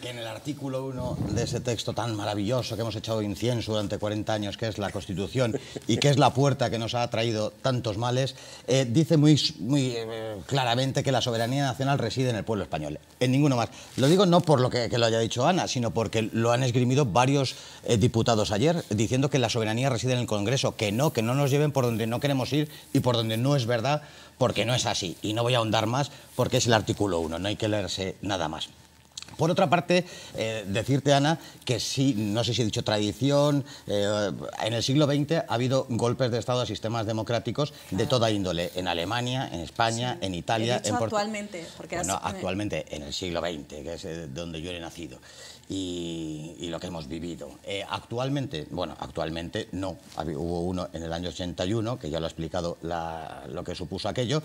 que en el artículo 1 de ese texto tan maravilloso que hemos echado incienso durante 40 años, que es la Constitución y que es la puerta que nos ha traído tantos males, eh, dice muy, eh, claramente que la soberanía nacional reside en el pueblo español, en ninguno más. Lo digo no por lo que, lo haya dicho Ana, sino porque lo han esgrimido varios eh, diputados ayer, diciendo que la soberanía reside en el Congreso, que no, que no nos lleven por donde no queremos ir y por donde no es verdad, porque no es así. Y no voy a ahondar más porque es el artículo 1, no hay que leerse nada más. Por otra parte, eh, decirte, Ana, que sí, no sé si he dicho tradición, eh, en el siglo XX ha habido golpes de Estado a sistemas democráticos de toda índole, en Alemania, en España, en Italia, en Actualmente, porque bueno, No, actualmente, en el siglo XX, que es eh, donde yo he nacido. Y, lo que hemos vivido. actualmente, bueno, actualmente no. Hubo uno en el año 81, que ya lo ha explicado lo que supuso aquello.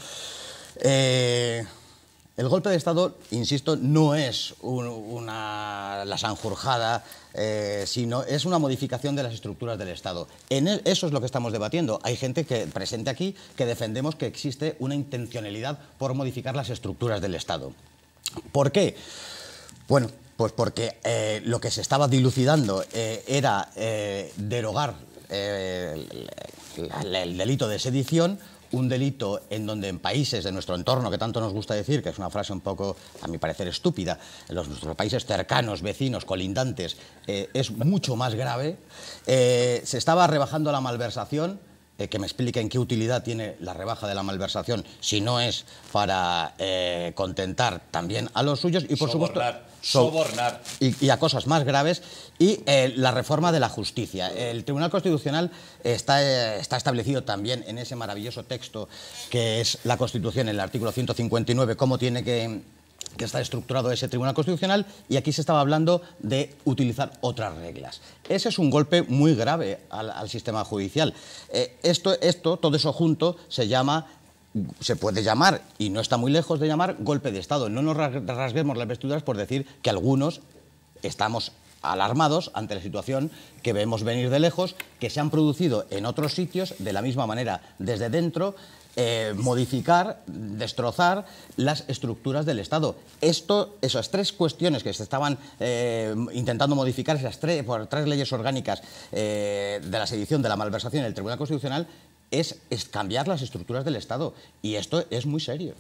El golpe de Estado, insisto, no es una, la sanjurjada, eh, sino es una modificación de las estructuras del Estado. E, eso es lo que estamos debatiendo. Hay gente que presente aquí que defendemos que existe una intencionalidad por modificar las estructuras del Estado. ¿Por qué? Bueno, pues porque eh, lo que se estaba dilucidando eh, era derogar el delito de sedición un delito en donde en países de nuestro entorno, que tanto nos gusta decir, que es una frase un poco, a mi parecer, estúpida, en los, nuestros países cercanos, vecinos, colindantes, eh, es mucho más grave, eh, se estaba rebajando la malversación eh, que me expliquen qué utilidad tiene la rebaja de la malversación si no es para eh, contentar también a los suyos y por supuesto sobornar y, a cosas más graves y eh, la reforma de la justicia. El Tribunal Constitucional está, está establecido también en ese maravilloso texto que es la Constitución, en el artículo 159, cómo tiene que que está estructurado ese Tribunal Constitucional y aquí se estaba hablando de utilizar otras reglas. Ese es un golpe muy grave al, sistema judicial. Eh, esto, esto, todo eso junto, se llama se puede llamar, y no está muy lejos de llamar, golpe de Estado. No nos rasguemos las vestiduras por decir que algunos estamos alarmados ante la situación que vemos venir de lejos, que se han producido en otros sitios de la misma manera desde dentro, eh, modificar, destrozar las estructuras del Estado. Esto, esas tres cuestiones que se estaban eh, intentando modificar, esas tres, por tres leyes orgánicas eh, de la sedición, de la malversación en el Tribunal Constitucional, es cambiar las estructuras del Estado. Y esto es muy serio.